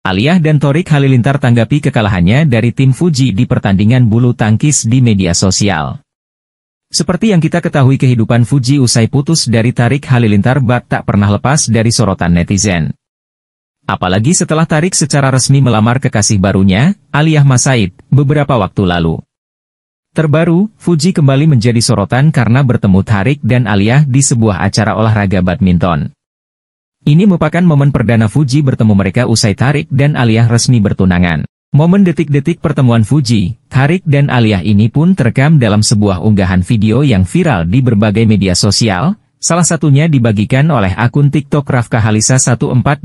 Aliyah dan Torik Halilintar tanggapi kekalahannya dari tim Fuji di pertandingan bulu tangkis di media sosial. Seperti yang kita ketahui kehidupan Fuji usai putus dari Tarik Halilintar bak tak pernah lepas dari sorotan netizen. Apalagi setelah Tarik secara resmi melamar kekasih barunya, Aliyah Masaid, beberapa waktu lalu. Terbaru, Fuji kembali menjadi sorotan karena bertemu Tarik dan Aliyah di sebuah acara olahraga badminton. Ini merupakan momen perdana Fuji bertemu mereka usai Tarik dan Aliyah resmi bertunangan. Momen detik-detik pertemuan Fuji, Tarik dan Aliyah ini pun terekam dalam sebuah unggahan video yang viral di berbagai media sosial, salah satunya dibagikan oleh akun TikTok Rafka Halisa 1425.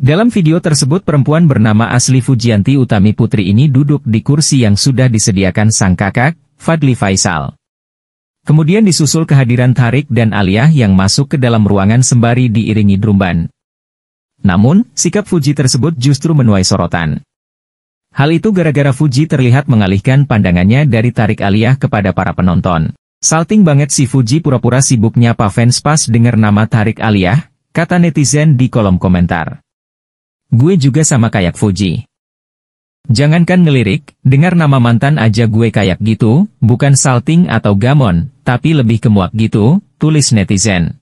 Dalam video tersebut perempuan bernama asli Fujianti Utami Putri ini duduk di kursi yang sudah disediakan sang kakak, Fadli Faisal. Kemudian disusul kehadiran Tarik dan Aliyah yang masuk ke dalam ruangan sembari diiringi drumban. Namun, sikap Fuji tersebut justru menuai sorotan. Hal itu gara-gara Fuji terlihat mengalihkan pandangannya dari Tarik Aliyah kepada para penonton. Salting banget si Fuji pura-pura sibuknya pa fans pas dengar nama Tarik Aliyah, kata netizen di kolom komentar. Gue juga sama kayak Fuji. Jangankan ngelirik, dengar nama mantan aja gue kayak gitu, bukan salting atau gamon, tapi lebih kemuak gitu, tulis netizen.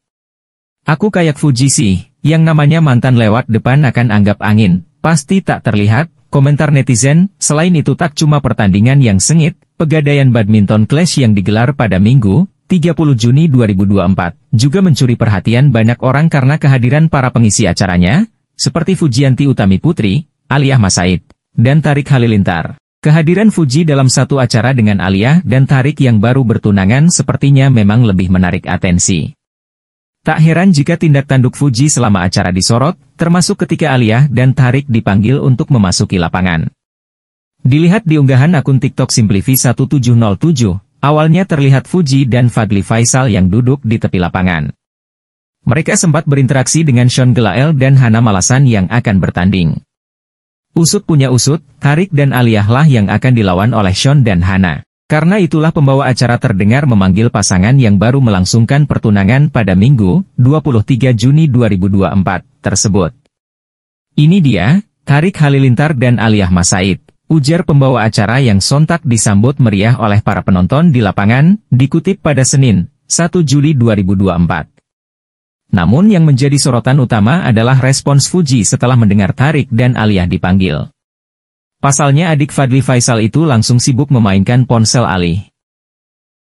Aku kayak Fuji sih, yang namanya mantan lewat depan akan anggap angin, pasti tak terlihat, komentar netizen, selain itu tak cuma pertandingan yang sengit, pegadaian badminton clash yang digelar pada Minggu, 30 Juni 2024, juga mencuri perhatian banyak orang karena kehadiran para pengisi acaranya, seperti Fujianti Utami Putri, alias Masaid, dan Tarik Halilintar. Kehadiran Fuji dalam satu acara dengan Alia dan Tarik yang baru bertunangan sepertinya memang lebih menarik atensi. Tak heran jika tindak tanduk Fuji selama acara disorot, termasuk ketika Alia dan Tarik dipanggil untuk memasuki lapangan. Dilihat di unggahan akun TikTok simplify 1707, awalnya terlihat Fuji dan Fadli Faisal yang duduk di tepi lapangan. Mereka sempat berinteraksi dengan Sean Gelael dan Hana Malasan yang akan bertanding. Usut punya usut, Harik dan Aliyahlah yang akan dilawan oleh Sean dan Hana. Karena itulah pembawa acara terdengar memanggil pasangan yang baru melangsungkan pertunangan pada Minggu, 23 Juni 2024, tersebut. Ini dia, Tarik Halilintar dan Aliyah Masaid, ujar pembawa acara yang sontak disambut meriah oleh para penonton di lapangan, dikutip pada Senin, 1 Juli 2024. Namun yang menjadi sorotan utama adalah respons Fuji setelah mendengar Tarik dan Aliyah dipanggil. Pasalnya adik Fadli Faisal itu langsung sibuk memainkan ponsel Ali.